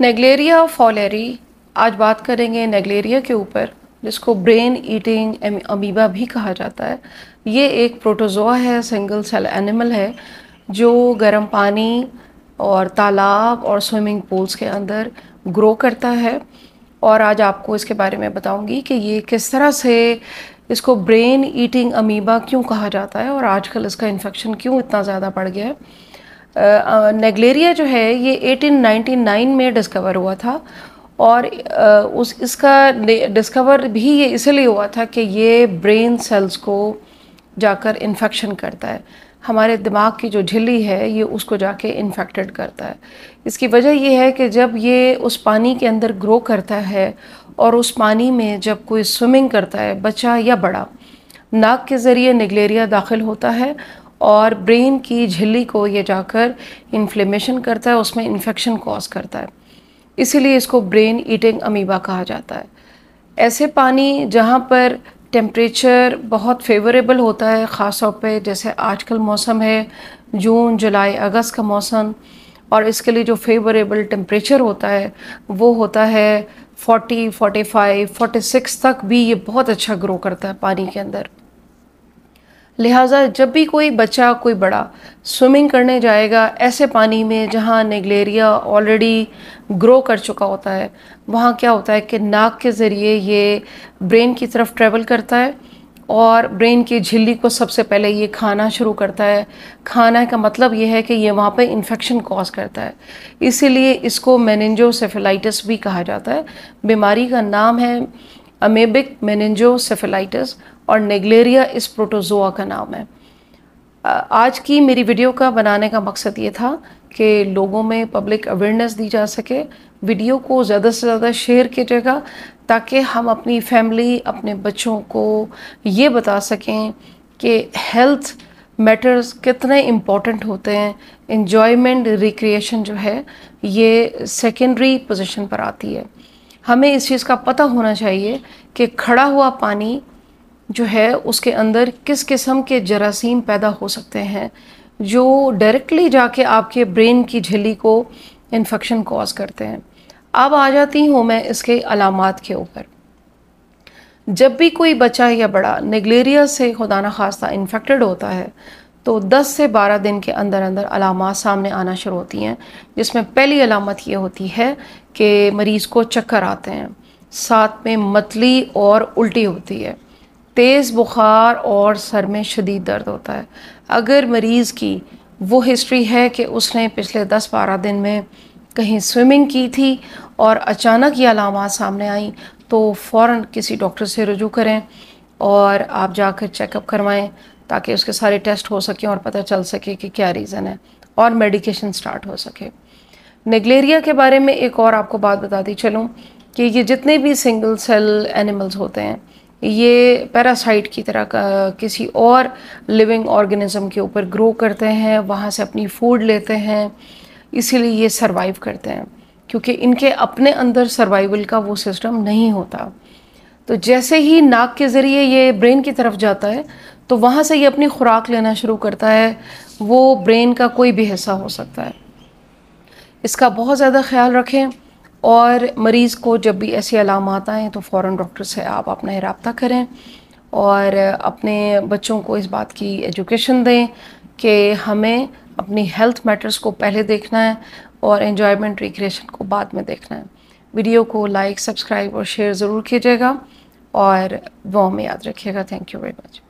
Naegleria फॉलेरी आज बात करेंगे नेगलेरिया के ऊपर जिसको ब्रेन ईटिंग अमीबा भी कहा जाता है ये एक प्रोटोजोआ है सिंगल सेल एनिमल है जो गर्म पानी और तालाब और स्विमिंग पूल्स के अंदर ग्रो करता है और आज आपको इसके बारे में बताऊंगी कि ये किस तरह से इसको ब्रेन ईटिंग अमीबा क्यों कहा जाता है और आजकल इसका इन्फेक्शन क्यों इतना ज़्यादा बढ़ गया है नेगलेरिया जो है ये 1899 में डिस्कवर हुआ था और उस इसका डिस्कवर भी ये इसलिए हुआ था कि ये ब्रेन सेल्स को जाकर इन्फेक्शन करता है हमारे दिमाग की जो झिल्ली है ये उसको जाके इन्फेक्टेड करता है इसकी वजह ये है कि जब ये उस पानी के अंदर ग्रो करता है और उस पानी में जब कोई स्विमिंग करता है बच्चा या बड़ा नाक के ज़रिए निगलेरिया दाखिल होता है और ब्रेन की झिल्ली को ये जाकर इन्फ्लेमेशन करता है उसमें इन्फेक्शन कॉज करता है इसीलिए इसको ब्रेन ईटिंग अमीबा कहा जाता है ऐसे पानी जहाँ पर टेम्परेचर बहुत फेवरेबल होता है ख़ास तौर पे जैसे आजकल मौसम है जून जुलाई अगस्त का मौसम और इसके लिए जो फेवरेबल टेम्परेचर होता है वो होता है 40, 45, 46 तक भी ये बहुत अच्छा ग्रो करता है पानी के अंदर लिहाजा जब भी कोई बच्चा कोई बड़ा स्विमिंग करने जाएगा ऐसे पानी में जहाँ नेगलेरिया ऑलरेडी ग्रो कर चुका होता है वहाँ क्या होता है कि नाक के ज़रिए ये ब्रेन की तरफ ट्रेवल करता है और ब्रेन की झिल्ली को सबसे पहले ये खाना शुरू करता है खाना का मतलब ये है कि ये वहाँ पे इन्फेक्शन कॉज करता है इसीलिए इसको मेनेंजोसेफेलाइटिस भी कहा जाता है बीमारी का नाम है अमेबिक मेनेंजोसेफेलाइटिस और नेगलेरिया इस प्रोटोजोआ का नाम है आज की मेरी वीडियो का बनाने का मकसद ये था कि लोगों में पब्लिक अवेयरनेस दी जा सके वीडियो को ज़्यादा से ज़्यादा शेयर कीजिएगा ताकि हम अपनी फैमिली अपने बच्चों को ये बता सकें कि हेल्थ मैटर्स कितने इम्पॉर्टेंट होते हैं इन्जॉयमेंट रिक्रिएशन जो है ये सेकेंडरी पोजिशन पर आती है हमें इस चीज़ का पता होना चाहिए कि खड़ा हुआ पानी जो है उसके अंदर किस किस्म के जरासीम पैदा हो सकते हैं जो डायरेक्टली जाके आपके ब्रेन की झिल्ली को इन्फेक्शन कॉज करते हैं अब आ जाती हूँ मैं इसके अलामत के ऊपर जब भी कोई बच्चा या बड़ा नेगलेरिया से खुदा न खास्ता इन्फेक्टेड होता है तो 10 से 12 दिन के अंदर अंदर अलामत सामने आना शुरू होती हैं जिसमें पहली अलामत ये होती है कि मरीज़ को चक्कर आते हैं साथ में मतली और उल्टी होती है तेज़ बुखार और सर में शदीद दर्द होता है अगर मरीज़ की वो हिस्ट्री है कि उसने पिछले 10-12 दिन में कहीं स्विमिंग की थी और अचानक ये अलामत सामने आई तो फ़ौर किसी डॉक्टर से रजू करें और आप जाकर चेकअप करवाएं ताकि उसके सारे टेस्ट हो सकें और पता चल सके कि क्या रीज़न है और मेडिकेशन स्टार्ट हो सके नेगलेरिया के बारे में एक और आपको बात बताती चलूँ कि ये जितने भी सिंगल सेल एनिमल्स होते हैं ये पैरासाइट की तरह का किसी और लिविंग ऑर्गेनिज्म के ऊपर ग्रो करते हैं वहाँ से अपनी फूड लेते हैं इसीलिए ये सरवाइव करते हैं क्योंकि इनके अपने अंदर सर्वाइवल का वो सिस्टम नहीं होता तो जैसे ही नाक के ज़रिए ये ब्रेन की तरफ जाता है तो वहाँ से ये अपनी खुराक लेना शुरू करता है वो ब्रेन का कोई भी हिस्सा हो सकता है इसका बहुत ज़्यादा ख्याल रखें और मरीज़ को जब भी ऐसी अलामत आएँ तो फ़ौर डॉक्टर से आप अपना रबता करें और अपने बच्चों को इस बात की एजुकेशन दें कि हमें अपनी हेल्थ मैटर्स को पहले देखना है और इन्जॉयमेंट रिक्रिएशन को बाद में देखना है वीडियो को लाइक सब्सक्राइब और शेयर ज़रूर कीजिएगा और वो हमें याद रखिएगा थैंक यू वेरी मच